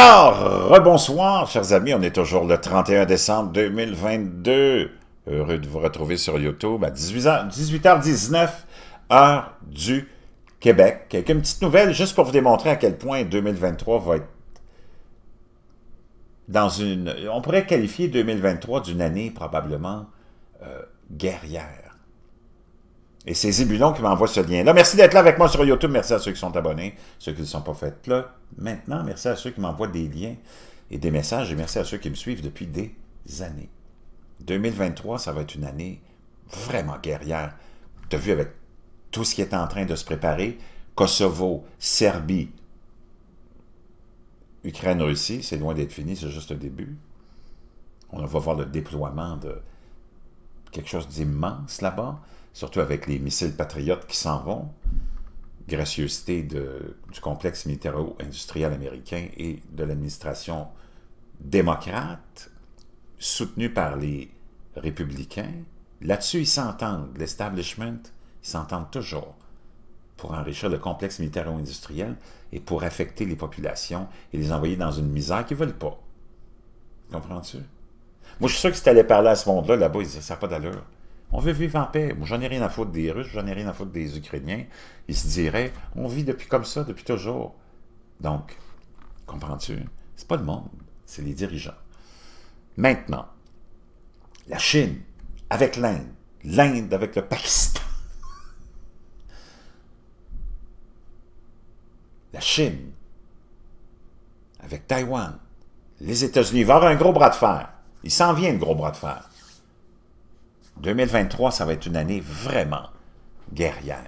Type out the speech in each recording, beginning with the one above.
Alors, rebonsoir, chers amis, on est toujours le 31 décembre 2022. Heureux de vous retrouver sur YouTube à 18 h 19 heure du Québec. Quelques petites nouvelles, juste pour vous démontrer à quel point 2023 va être dans une... On pourrait qualifier 2023 d'une année probablement euh, guerrière. Et c'est Zibulon qui m'envoie ce lien-là. Merci d'être là avec moi sur YouTube. Merci à ceux qui sont abonnés, ceux qui ne sont pas faits là. Maintenant, merci à ceux qui m'envoient des liens et des messages. Et merci à ceux qui me suivent depuis des années. 2023, ça va être une année vraiment guerrière. Tu as vu avec tout ce qui est en train de se préparer, Kosovo, Serbie, Ukraine, Russie, c'est loin d'être fini, c'est juste le début. On va voir le déploiement de quelque chose d'immense là-bas, surtout avec les missiles patriotes qui s'en vont. Gracieuseté de, du complexe militaro-industriel américain et de l'administration démocrate, soutenue par les républicains. Là-dessus, ils s'entendent. L'establishment, ils s'entendent toujours pour enrichir le complexe militaro-industriel et pour affecter les populations et les envoyer dans une misère qu'ils ne veulent pas. Comprends-tu? Moi, je suis sûr que si tu allais parler à ce monde-là, là-bas, ils disaient ça pas d'allure. On veut vivre en paix. Moi, j'en ai rien à foutre des Russes, j'en ai rien à foutre des Ukrainiens. Ils se diraient, on vit depuis comme ça, depuis toujours. Donc, comprends-tu? C'est pas le monde, c'est les dirigeants. Maintenant, la Chine avec l'Inde, l'Inde avec le Pakistan. La Chine avec Taïwan, les États-Unis. vont avoir un gros bras de fer. Il s'en vient le gros bras de fer. 2023, ça va être une année vraiment guerrière.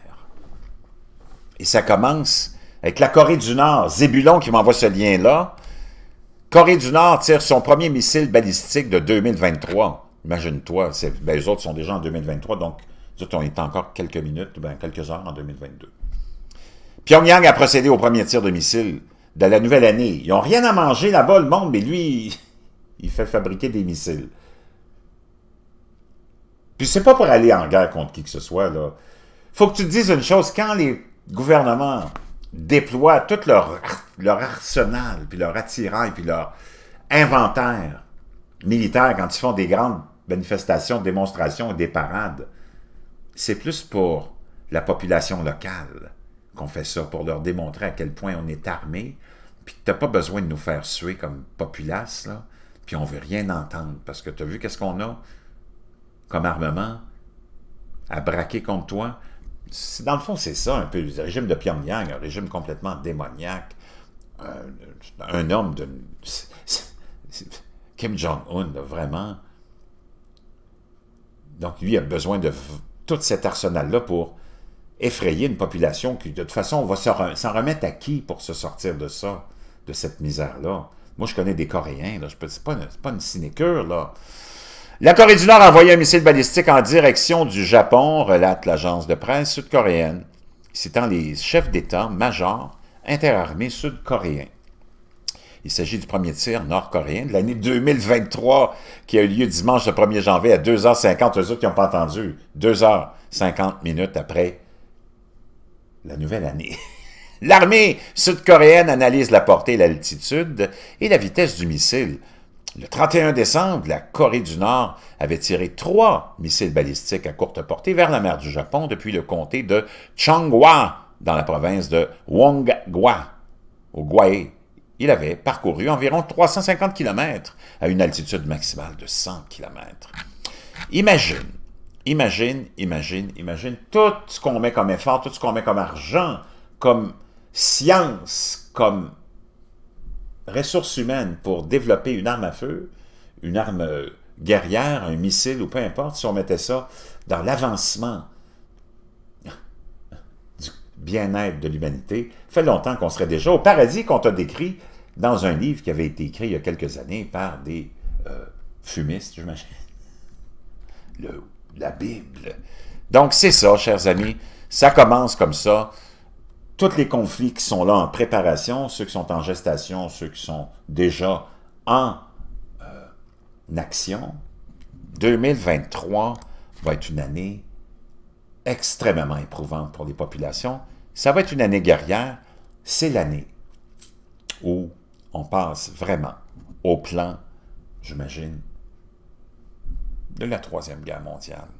Et ça commence avec la Corée du Nord. Zébulon qui m'envoie ce lien-là. Corée du Nord tire son premier missile balistique de 2023. Imagine-toi, les ben, autres sont déjà en 2023, donc on est encore quelques minutes, ben, quelques heures en 2022. Pyongyang a procédé au premier tir de missile de la nouvelle année. Ils n'ont rien à manger là-bas, le monde, mais lui, il fait fabriquer des missiles. Puis c'est pas pour aller en guerre contre qui que ce soit, là. Faut que tu te dises une chose, quand les gouvernements déploient tout leur, leur arsenal, puis leur attirail, puis leur inventaire militaire quand ils font des grandes manifestations, démonstrations, et des parades, c'est plus pour la population locale qu'on fait ça, pour leur démontrer à quel point on est armé, puis que t'as pas besoin de nous faire suer comme populace, là puis on veut rien entendre, parce que tu as vu qu'est-ce qu'on a comme armement à braquer contre toi. Dans le fond, c'est ça un peu, le régime de Pyongyang, un régime complètement démoniaque, un, homme de... Kim Jong-un, vraiment. Donc, lui a besoin de tout cet arsenal-là pour effrayer une population qui, de toute façon, va s'en remettre à qui pour se sortir de ça, de cette misère-là? Moi, je connais des Coréens, ce n'est pas, une, pas sinécure, là. La Corée du Nord a envoyé un missile balistique en direction du Japon, relate l'agence de presse sud-coréenne, citant les chefs d'État majors interarmés sud-coréens. Il s'agit du premier tir nord-coréen de l'année 2023 qui a eu lieu dimanche le 1er janvier à 2h50. Eux autres qui n'ont pas entendu. 2h50 minutes après la nouvelle année. L'armée sud-coréenne analyse la portée, l'altitude et la vitesse du missile. Le 31 décembre, la Corée du Nord avait tiré trois missiles balistiques à courte portée vers la mer du Japon depuis le comté de Changhua, dans la province de Wonggwa, au guai, Il avait parcouru environ 350 km à une altitude maximale de 100 km. Imagine, imagine, imagine, imagine tout ce qu'on met comme effort, tout ce qu'on met comme argent, comme science comme ressource humaine pour développer une arme à feu, une arme euh, guerrière, un missile ou peu importe, si on mettait ça dans l'avancement du bien-être de l'humanité, fait longtemps qu'on serait déjà au paradis qu'on t'a décrit dans un livre qui avait été écrit il y a quelques années par des euh, fumistes, j'imagine. la Bible. Donc c'est ça, chers amis, ça commence comme ça tous les conflits qui sont là en préparation, ceux qui sont en gestation, ceux qui sont déjà en euh, action, 2023 va être une année extrêmement éprouvante pour les populations. Ça va être une année guerrière. C'est l'année où on passe vraiment au plan, j'imagine, de la Troisième Guerre mondiale.